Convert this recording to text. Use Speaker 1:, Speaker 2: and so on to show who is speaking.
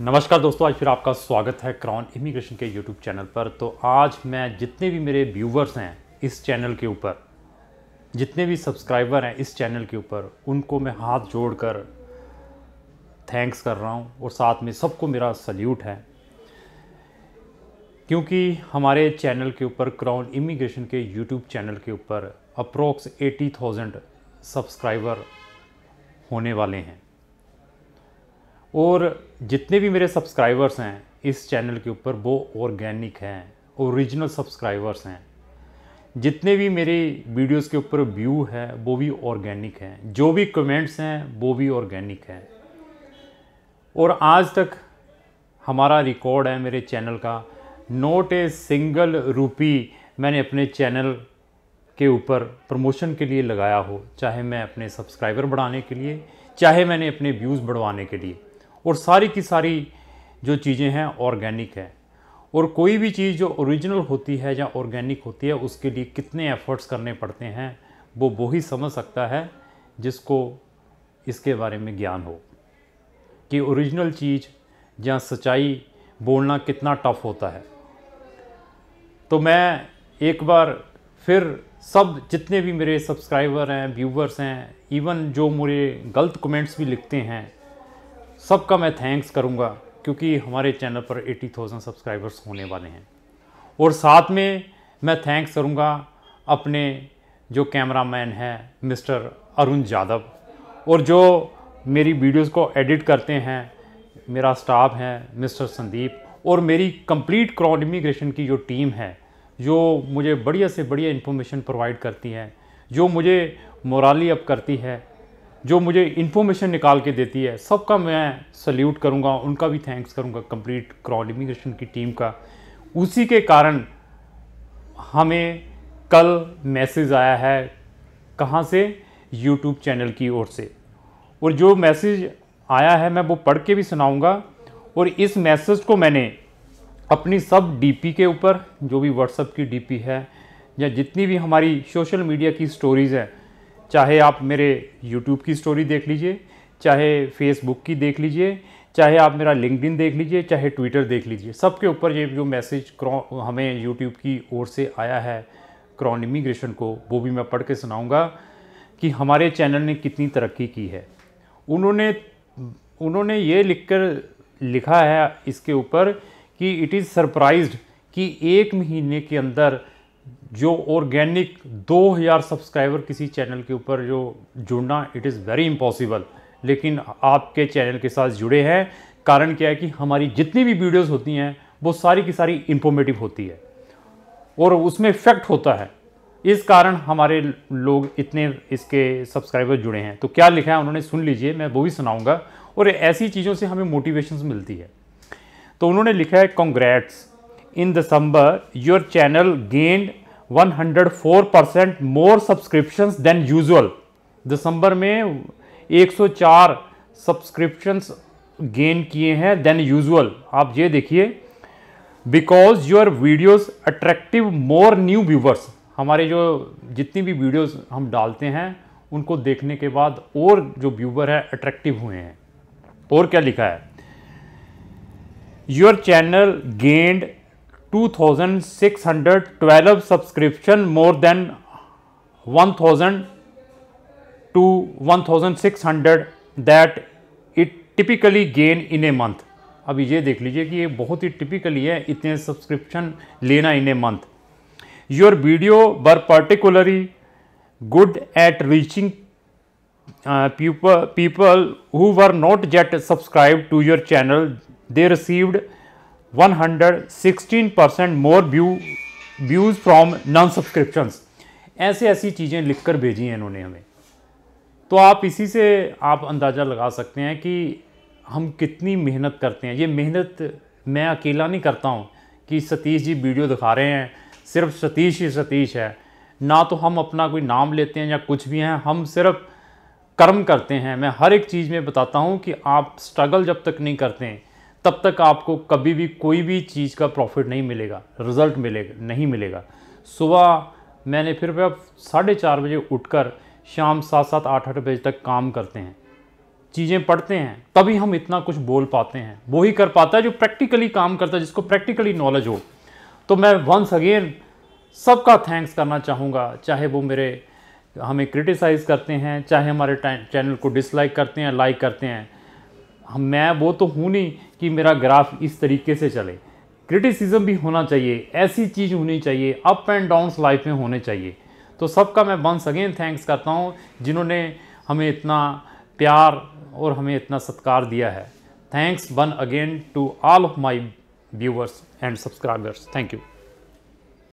Speaker 1: नमस्कार दोस्तों आज फिर आपका स्वागत है क्राउन इमिग्रेशन के यूट्यूब चैनल पर तो आज मैं जितने भी मेरे व्यूवर्स हैं इस चैनल के ऊपर जितने भी सब्सक्राइबर हैं इस चैनल के ऊपर उनको मैं हाथ जोड़कर थैंक्स कर रहा हूं और साथ में सबको मेरा सल्यूट है क्योंकि हमारे चैनल के ऊपर क्राउन इमिग्रेशन के यूट्यूब चैनल के ऊपर अप्रोक्स एटी थाउजेंड सब्सक्राइबर होने वाले हैं और जितने भी मेरे सब्सक्राइबर्स हैं इस चैनल के ऊपर वो ऑर्गेनिक हैं ओरिजिनल सब्सक्राइबर्स हैं जितने भी मेरे वीडियोस के ऊपर व्यू है वो भी ऑर्गेनिक हैं जो भी कमेंट्स हैं वो भी ऑर्गेनिक हैं और आज तक हमारा रिकॉर्ड है मेरे चैनल का नोट ए सिंगल रूपी मैंने अपने चैनल के ऊपर प्रमोशन के लिए लगाया हो चाहे मैं अपने सब्सक्राइबर बढ़ाने के लिए चाहे मैंने अपने व्यूज़ बढ़वाने के लिए और सारी की सारी जो चीज़ें हैं ऑर्गेनिक है और कोई भी चीज़ जो ओरिजिनल होती है या ऑर्गेनिक होती है उसके लिए कितने एफ़र्ट्स करने पड़ते हैं वो वो ही समझ सकता है जिसको इसके बारे में ज्ञान हो कि ओरिजिनल चीज़ या सच्चाई बोलना कितना टफ होता है तो मैं एक बार फिर सब जितने भी मेरे सब्सक्राइबर हैं व्यूवर्स हैं इवन जो मुझे गलत कमेंट्स भी लिखते हैं सबका मैं थैंक्स करूँगा क्योंकि हमारे चैनल पर 80,000 सब्सक्राइबर्स होने वाले हैं और साथ में मैं थैंक्स करूँगा अपने जो कैमरामैन हैं मिस्टर अरुण यादव और जो मेरी वीडियोस को एडिट करते हैं मेरा स्टाफ है मिस्टर संदीप और मेरी कंप्लीट क्राउड इमिग्रेशन की जो टीम है जो मुझे बढ़िया से बढ़िया इन्फॉर्मेशन प्रोवाइड करती है जो मुझे मोरली अप करती है जो मुझे इन्फॉर्मेशन निकाल के देती है सबका मैं सल्यूट करूँगा उनका भी थैंक्स करूँगा कंप्लीट क्राउड इमिग्रेशन की टीम का उसी के कारण हमें कल मैसेज आया है कहाँ से यूट्यूब चैनल की ओर से और जो मैसेज आया है मैं वो पढ़ के भी सुनाऊँगा और इस मैसेज को मैंने अपनी सब डीपी के ऊपर जो भी व्हाट्सअप की डीपी है या जितनी भी हमारी सोशल मीडिया की स्टोरीज़ हैं चाहे आप मेरे यूट्यूब की स्टोरी देख लीजिए चाहे फेसबुक की देख लीजिए चाहे आप मेरा लिंकड देख लीजिए चाहे ट्विटर देख लीजिए सबके ऊपर ये जो मैसेज हमें यूट्यूब की ओर से आया है क्रॉन इमिग्रेशन को वो भी मैं पढ़ के सुनाऊँगा कि हमारे चैनल ने कितनी तरक्की की है उन्होंने उन्होंने ये लिखकर लिखा है इसके ऊपर कि इट इज़ सरप्राइज्ड कि एक महीने के अंदर जो ऑर्गेनिक 2000 सब्सक्राइबर किसी चैनल के ऊपर जो जुड़ना इट इज़ वेरी इम्पॉसिबल लेकिन आपके चैनल के साथ जुड़े हैं कारण क्या है कि हमारी जितनी भी वीडियोस होती हैं वो सारी की सारी इंफॉर्मेटिव होती है और उसमें इफेक्ट होता है इस कारण हमारे लोग इतने इसके सब्सक्राइबर जुड़े हैं तो क्या लिखा है उन्होंने सुन लीजिए मैं वो भी सुनाऊंगा और ऐसी चीज़ों से हमें मोटिवेशन मिलती है तो उन्होंने लिखा है congrats in December, your channel gained 104% more subscription than usual. दिसंबर में 104 सब्सक्रिप्शंस गेन किए हैं देन यूजुअल आप ये देखिए because your videos attractive more new viewers हमारे जो जितनी भी वीडियोस हम डालते हैं उनको देखने के बाद और जो व्यूवर है अट्रैक्टिव हुए हैं और क्या लिखा है your channel gained 2612 thousand two one 1000 six 1600 that it typically gain in a month अब ये देख लीजिए कि ये बहुत ही टिपिकली है इतने सब्सक्रिप्शन लेना in a month your video were particularly good at reaching people who were not yet subscribe to your channel they received 116 percent more view views from non subscriptions ऐसे ऐसी चीज़ें लिखकर भेजी हैं इन्होंने हमें तो आप इसी से आप अंदाज़ा लगा सकते हैं कि हम कितनी मेहनत करते हैं ये मेहनत मैं अकेला नहीं करता हूँ कि सतीश जी वीडियो दिखा रहे हैं सिर्फ सतीश ही सतीश है ना तो हम अपना कोई नाम लेते हैं या कुछ भी हैं हम सिर्फ कर्म करते हैं मैं हर एक चीज़ में बताता हूँ कि आप स्ट्रगल जब तक नहीं करते हैं तब तक आपको कभी भी कोई भी चीज़ का प्रॉफिट नहीं मिलेगा रिज़ल्ट मिलेगा नहीं मिलेगा सुबह मैंने फिर भी अब साढ़े चार बजे उठकर शाम सात सात आठ आठ बजे तक काम करते हैं चीज़ें पढ़ते हैं तभी हम इतना कुछ बोल पाते हैं वो ही कर पाता है जो प्रैक्टिकली काम करता है जिसको प्रैक्टिकली नॉलेज हो तो मैं वंस अगेन सबका थैंक्स करना चाहूँगा चाहे वो मेरे हमें क्रिटिसाइज़ करते हैं चाहे हमारे चैनल को डिसलाइक करते हैं लाइक करते हैं हम मैं वो तो हूँ नहीं कि मेरा ग्राफ इस तरीके से चले क्रिटिसिज्म भी होना चाहिए ऐसी चीज़ होनी चाहिए अप एंड डाउन्स लाइफ में होने चाहिए तो सबका मैं वंस अगेन थैंक्स करता हूँ जिन्होंने हमें इतना प्यार और हमें इतना सत्कार दिया है thanks once again to all of my viewers and subscribers thank you